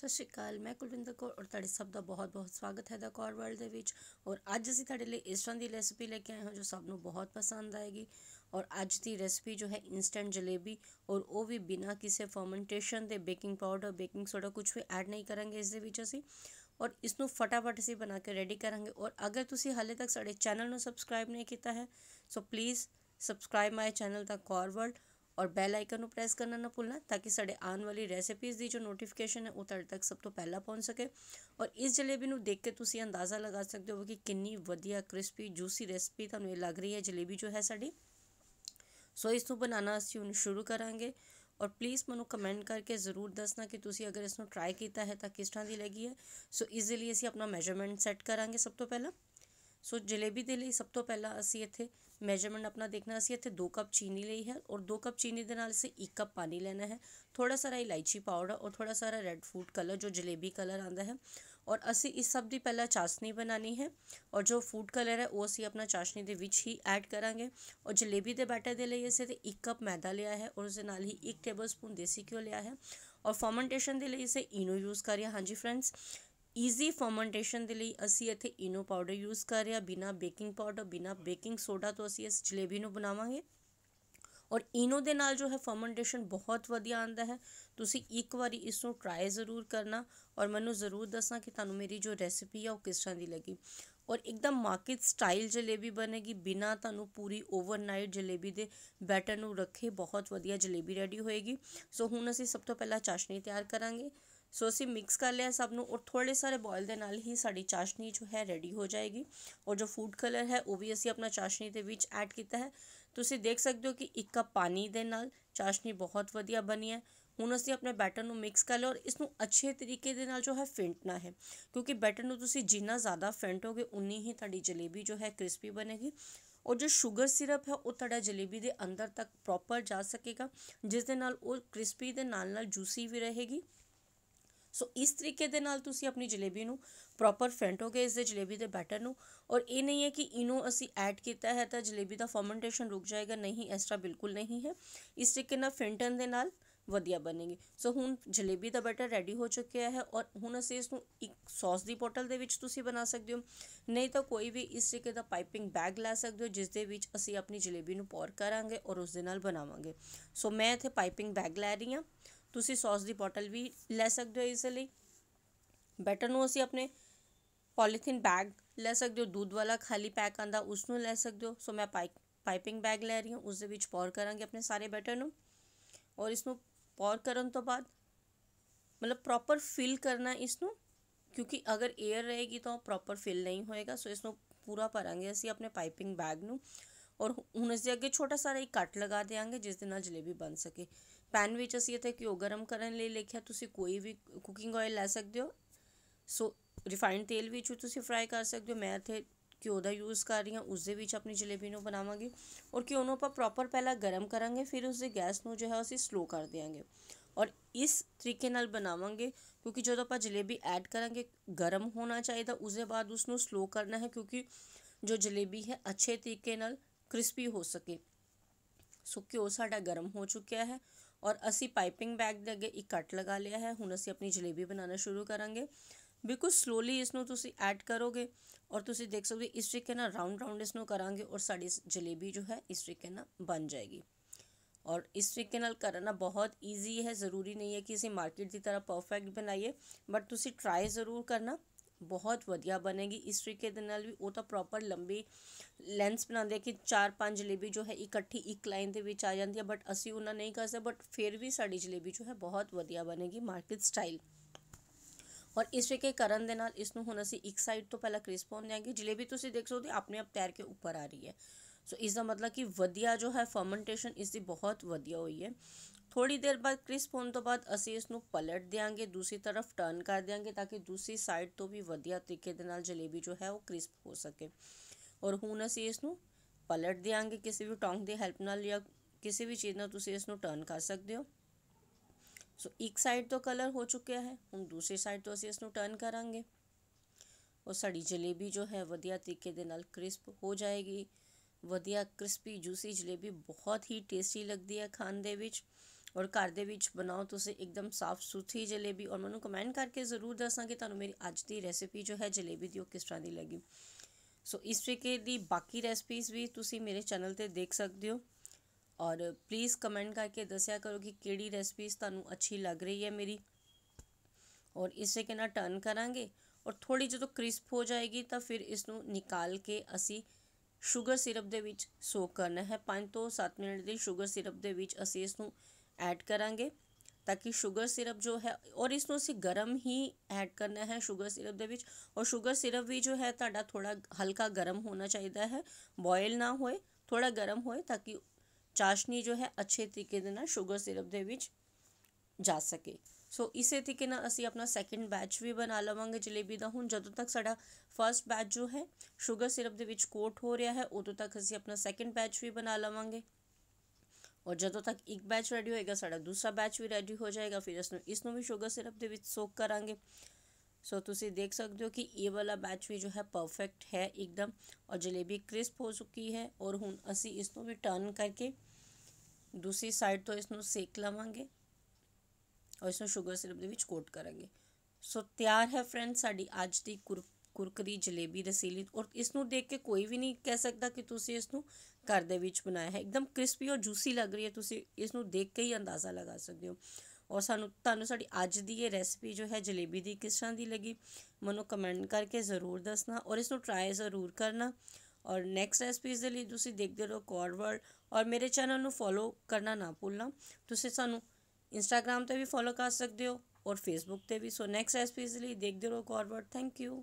सत श्रीकाल मैं कुलविंदर कौर और ताड़े सब का बहुत बहुत स्वागत है द कौर वर्ल्ड के और अज असी तेरे इस तरह की रैसपी लेके आए हों जो सबन बहुत पसंद आएगी और अज की रैसपी जो है इंस्टेंट जलेबी और वो भी बिना किसी फॉर्मेंटेन के बेकिंग पाउडर बेकिंग सोडा कुछ भी ऐड नहीं करेंगे इस दी और इसको फटाफट असी बना के रेडी करा और अगर तुम हाले तक साढ़े चैनल में सबसक्राइब नहीं किया है so please subscribe my channel the Kaur world और बैल आइकन प्रेस करना ना भूलना ताकि साढ़े आने वाली रेसिपीज की जो नोटिफिकेशन है वो तेरे तक सब तो पहला पहुँच सके और इस जलेबी को देख के तुम अंदाजा लगा सकते हो कि किन्नी क्रिस्पी जूसी रेसिपी थानू लग रही है जलेबी जो है साड़ी सो इस बनाना असं हूँ शुरू करा और प्लीज़ मैं कमेंट करके जरूर दसना कि तुम अगर इसको ट्राई किया है तो किस तरह की लगी है सो so, इसलिए अपना मेजरमेंट सैट करा सब तो पहला सो जलेबी के लिए सब तो पहला असी इतने मेजरमेंट अपना देखना असी इतने दो कप चीनी ली है और दो कप चीनी के नाल एक कप पानी लेना है थोड़ा सारा इलायची पाउडर और थोड़ा सारा रेड फूड कलर जो जलेबी कलर आता है और असी इस सब की पहला चाशनी बनानी है और जो फूड कलर है वो असी अपना चाशनी के ही ऐड करा और जलेबी के बैटर के लिए असं एक कप मैदा लिया है और उस ही एक टेबल स्पून देसी घ्यो लिया है और फॉमेंटेशन के लिए असं ईनो यूज़ कर रहा हाँ जी फ्रेंड्स ईजी फॉर्मेंटेशन के लिए असी इतने इनो पाउडर यूज़ कर रहे बिना बेकिंग पाउडर बिना बेकिंग सोडा तो असी इस जलेबी बनावे और इनो के नाल जो है फॉर्मेंटेशन बहुत वाइया आता है तुम एक बार इस ट्राई जरूर करना और मैं जरूर दसा कि तुम मेरी जो रेसिपी है वह किस तरह की लगी और एकदम मार्केट स्टाइल जलेबी बनेगी बिना तू पूरी ओवरनाइट जलेबी के बैटर रखे बहुत वाइया जलेबी रेडी होएगी सो हूँ असी सब तो पहला चाशनी तैयार करा सो असी मिक्स कर लिया सब नु और थोड़े सारे बॉयल के नाल ही साड़ी चाशनी जो है रेडी हो जाएगी और जो फूड कलर है वह भी असी अपना चाशनी के बीच ऐड किया है तो अभी देख सकते हो कि एक कप पानी के नाल चाशनी बहुत वजिया बनी है हूँ असी अपने बैटर में मिक्स कर लिया और इसको अच्छे तरीके दे जो है फेंटना है क्योंकि बैटर में तुम जिन्ना ज़्यादा फेंटोगे उन्नी ही थोड़ी जलेबी जो है क्रिस्पी बनेगी और जो शुगर सिरप है वो तो जलेबी के अंदर तक प्रॉपर जा सकेगा जिस क्रिस्पी के नाल, नाल जूसी भी रहेगी ਸੋ ਇਸ ਤਰੀਕੇ ਦੇ ਨਾਲ ਤੁਸੀਂ ਆਪਣੀ ਜਲੇਬੀ ਨੂੰ ਪ੍ਰੋਪਰ ਫੈਂਟੋਗੇ ਇਸ ਦੇ ਜਲੇਬੀ ਦੇ ਬੈਟਰ ਨੂੰ ਔਰ ਇਹ ਨਹੀਂ ਹੈ ਕਿ ਇਹਨੂੰ ਅਸੀਂ ਐਡ ਕੀਤਾ ਹੈ ਤਾਂ ਜਲੇਬੀ ਦਾ ਫਰਮੈਂਟੇਸ਼ਨ ਰੁਕ ਜਾਏਗਾ ਨਹੀਂ ਇਸ ਤਰ੍ਹਾਂ ਬਿਲਕੁਲ ਨਹੀਂ ਹੈ ਇਸ ਤਰੀਕੇ ਨਾਲ ਫੈਂਟਨ ਦੇ ਨਾਲ ਵਧੀਆ ਬਣੇਗੀ ਸੋ ਹੁਣ ਜਲੇਬੀ ਦਾ ਬੈਟਰ ਰੈਡੀ ਹੋ ਚੁੱਕਿਆ ਹੈ ਔਰ ਹੁਣ ਅਸੀਂ ਇਸ ਨੂੰ ਇੱਕ ਸੌਸ ਦੀ ਬੋਟਲ ਦੇ ਵਿੱਚ ਤੁਸੀਂ ਬਣਾ ਸਕਦੇ ਹੋ ਨਹੀਂ ਤਾਂ ਕੋਈ ਵੀ ਇਸ ਤਰੀਕੇ ਦਾ ਪਾਈਪਿੰਗ ਬੈਗ ਲੈ ਸਕਦੇ ਹੋ ਜਿਸ ਦੇ ਵਿੱਚ ਅਸੀਂ ਆਪਣੀ ਜਲੇਬੀ ਨੂੰ ਪੌਰ ਕਰਾਂਗੇ ਔਰ ਉਸ ਦੇ ਨਾਲ ਬਣਾਵਾਂਗੇ ਸੋ ਮੈਂ ਇੱਥੇ ਪਾਈਪਿੰਗ ਬੈਗ ਲੈ ਰਹੀ ਹਾਂ ਤੁਸੀਂ ਸੌਸ ਦੀ ਬੋਟਲ ਵੀ ਲੈ ਸਕਦੇ ਹੋ ਇਸ ਲਈ ਬੈਟਰ ਨੂੰ ਅਸੀਂ ਆਪਣੇ ਪੋਲੀਥੀਨ ਬੈਗ ਲੈ ਸਕਦੇ ਹੋ ਦੁੱਧ ਵਾਲਾ ਖਾਲੀ ਪੈਕ ਆਂਦਾ ਉਸ ਨੂੰ ਲੈ ਸਕਦੇ ਹੋ ਸੋ ਮੈਂ ਪਾਈਪਿੰਗ ਬੈਗ ਲੈ ਰਹੀ ਹਾਂ ਉਸ ਦੇ ਵਿੱਚ ਪੌਰ ਕਰਾਂਗੇ ਆਪਣੇ ਸਾਰੇ ਬੈਟਰ ਨੂੰ ਔਰ ਇਸ ਨੂੰ ਪੌਰ ਕਰਨ ਤੋਂ ਬਾਅਦ ਮਤਲਬ ਪ੍ਰੋਪਰ ਫਿਲ ਕਰਨਾ ਇਸ ਨੂੰ ਕਿਉਂਕਿ ਅਗਰ 에ਅਰ ਰਹੇਗੀ ਤਾਂ ਪ੍ਰੋਪਰ ਫਿਲ ਨਹੀਂ ਹੋਏਗਾ ਸੋ ਇਸ ਨੂੰ ਪੂਰਾ ਭਰਾਂਗੇ ਅਸੀਂ ਆਪਣੇ ਪਾਈਪਿੰਗ ਬੈਗ ਨੂੰ और हूँ इस अगर छोटा सारा एक कट लगा देंगे जिस जलेबी बन सके पैन में असं इतने घ्यो गर्म करने ले लिखा तुम कोई भी कुकिंग ऑयल लै सकते हो सो रिफाइंड तेल भी फ्राई कर सकते हो मैं इतने घ्यो का यूज़ कर रही हूँ उस अपनी जलेबी में बनावगी और घ्यो में आप पहला गर्म करा फिर उस गैस में जो है असं स्लो कर देंगे और इस तरीके बनावे क्योंकि जो आप जलेबी एड करा गर्म होना चाहिए उस बाद उसको स्लो करना है क्योंकि जो जलेबी है अच्छे तरीके क्रिस्पी हो सके सो घ्यो साढ़ा गर्म हो चुका है और असी पाइपिंग बैग के अगे एक कट लगा लिया है हूँ असी अपनी जलेबी बनाना शुरू करा बिल्कुल स्लोली इसनों एड करोगे और तुम देख सकते इस तरीके राउंड राउंड इसनों करा और साड़ी जलेबी जो है इस तरीके बन जाएगी और इस तरीके करना बहुत ईजी है जरूरी नहीं है कि असी मार्केट की तरह परफेक्ट बनाइए बट तुम ट्राई जरूर करना बहुत वजिया बनेगी इस तरीके भी वो तो प्रॉपर लंबी लेंस बनाते कि चार पाँच जलेबी जो है इकट्ठी एक, एक लाइन के आ जाती है बट असी उन्हें नहीं कर सकते बट फिर भी साड़ी जलेबी जो है बहुत वजिया बनेगी मार्केट स्टाइल और इस तरीके करन के इस हम असं एक साइड तो पहला क्रिस्प होने देंगे जलेबी तुम देख सकते अपने आप तैर के उपर आ रही है सो so, इसका मतलब कि वधिया जो है फर्मेंटेशन इसकी बहुत वधिया हुई है थोड़ी देर बाद क्रिस्प होने तो बाद असी इस पलट देंगे दूसरी तरफ टर्न कर देंगे ताकि दूसरी साइड तो भी वधिया तरीके जलेबी जो है वह क्रिस्प हो सके और हूँ असी इस पलट देंगे किसी भी टोंग की हैल्प नाल या किसी भी चीज़ ना इस टर्न कर सकते हो सो एक साइड तो कलर हो चुका है हूँ दूसरी साइड तो असं इस टर्न करा और साड़ी जलेबी जो है वजिया तरीके क्रिस्प हो जाएगी वधिया क्रिस्पी जूसी जलेबी बहुत ही टेस्टी लगती है खाने के ਔਰ ਘਰ ਦੇ ਵਿੱਚ ਬਣਾਓ ਤੁਸੀਂ ਇੱਕਦਮ ਸਾਫ਼ ਸੁਥਰੀ ਜਲੇਬੀ ਔਰ ਮੈਨੂੰ ਕਮੈਂਟ ਕਰਕੇ ਜ਼ਰੂਰ ਦੱਸਾਂਗੇ ਕਿ ਤੁਹਾਨੂੰ ਮੇਰੀ ਅੱਜ ਦੀ ਰੈਸਿਪੀ ਜੋ ਹੈ ਜਲੇਬੀ ਦੀ ਉਹ ਕਿਸ ਤਰ੍ਹਾਂ ਦੀ ਲੱਗੀ ਸੋ ਇਸ ਤਰੀਕੇ ਦੀ ਬਾਕੀ ਰੈਸਪੀਜ਼ ਵੀ ਤੁਸੀਂ ਮੇਰੇ ਚੈਨਲ ਤੇ ਦੇਖ ਸਕਦੇ ਹੋ ਔਰ ਪਲੀਜ਼ ਕਮੈਂਟ ਕਰਕੇ ਦੱਸਿਆ ਕਰੋ ਕਿ ਕਿਹੜੀ ਰੈਸਪੀਜ਼ ਤੁਹਾਨੂੰ ਅੱਛੀ ਲੱਗ ਰਹੀ ਹੈ ਮੇਰੀ ਔਰ ਇਸੇ ਕੇ ਨਾਲ ਟਰਨ ਕਰਾਂਗੇ ਔਰ ਥੋੜੀ ਜਦੋਂ ਕ੍ਰਿਸਪ ਹੋ ਜਾਏਗੀ ਤਾਂ ਫਿਰ ਇਸ ਨੂੰ ਨਿਕਾਲ ਕੇ ਅਸੀਂ ਸ਼ੂਗਰ ਸਿਰਪ ਦੇ ਵਿੱਚ ਸੋਕ ਕਰਨਾ ਹੈ 5 ਤੋਂ 7 ਮਿੰਟ ਦੀ ਸ਼ੂਗਰ ਸਿਰਪ ਦੇ ਵਿੱਚ ਅਸੀਂ ਇਸ ਨੂੰ ऐड करेंगे ताकि शुगर सिरप जो है और इसमें अस गर्म ही ऐड करना है शुगर सिरप के और शुगर सिरप भी जो है ता थोड़ा हल्का गर्म होना चाहिए है बॉयल ना होए थोड़ा गर्म होए ताकि चाशनी जो है अच्छे तरीके शुगर सिरप के जा सके सो इस तरीके असी अपना सैकेंड बैच भी बना लवेंगे जलेबी का हूँ जदों तक सा फस्ट बैच जो है शुगर सिरप के कोट हो रहा है उदों तक असी अपना सैकेंड बैच भी बना लवेंगे और जदों तक एक बैच रेडी होएगा साढ़ा दूसरा बैच भी रेडी हो जाएगा फिर इसमें इस भी शुगर सिरप के सोक करा सो तुम देख सकते हो कि ये वाला बैच भी जो है परफेक्ट है एकदम और जलेबी क्रिस्प हो चुकी है और हूँ असी इस भी टर्न करके दूसरी साइड तो इसको सेक लवेंगे और इसमें शुगर सिरप के कोट करा सो तैयार है फ्रेंड साड़ी अज की कुर ਕੁਰਕਰੀ ਜਲੇਬੀ ਰਸੀਲੀ ਔਰ ਇਸ ਨੂੰ ਦੇਖ ਕੇ ਕੋਈ ਵੀ ਨਹੀਂ ਕਹਿ ਸਕਦਾ ਕਿ ਤੁਸੀਂ ਇਸ ਨੂੰ ਘਰ ਦੇ ਵਿੱਚ ਬਣਾਇਆ ਹੈ ਇੱਕਦਮ ਕ੍ਰਿਸਪੀ ਔਰ ਜੂਸੀ ਲੱਗ ਰਹੀ ਹੈ ਤੁਸੀਂ ਇਸ ਨੂੰ ਦੇਖ ਕੇ ਹੀ ਅੰਦਾਜ਼ਾ ਲਗਾ ਸਕਦੇ ਹੋ ਔਰ ਸਾਨੂੰ ਤੁਹਾਨੂੰ ਸਾਡੀ ਅੱਜ ਦੀ ਇਹ ਰੈਸਪੀ ਜੋ ਹੈ ਜਲੇਬੀ ਦੀ ਕਿਸ ਤਰ੍ਹਾਂ ਦੀ ਲੱਗੀ ਮੈਨੂੰ ਕਮੈਂਟ ਕਰਕੇ ਜ਼ਰੂਰ ਦੱਸਣਾ ਔਰ ਇਸ ਨੂੰ ਟਰਾਈ ਜ਼ਰੂਰ ਕਰਨਾ ਔਰ ਨੈਕਸਟ ਰੈਸਪੀਜ਼ ਦੇ ਲਈ ਤੁਸੀਂ ਦੇਖਦੇ ਰਹੋ ਕੋਰਵਰਡ ਔਰ ਮੇਰੇ ਚੈਨਲ ਨੂੰ ਫੋਲੋ ਕਰਨਾ ਨਾ ਭੁੱਲਣਾ ਤੁਸੀਂ ਸਾਨੂੰ ਇੰਸਟਾਗ੍ਰam ਤੇ ਵੀ ਫੋਲੋ ਕਰ ਸਕਦੇ ਹੋ ਔਰ ਫੇਸਬੁੱਕ ਤੇ ਵੀ ਸੋ ਨੈਕਸਟ ਰੈਸਪੀਜ਼ ਲਈ ਦੇਖਦੇ ਰਹੋ ਕੋਰਵਰਡ ਥੈਂਕ ਯੂ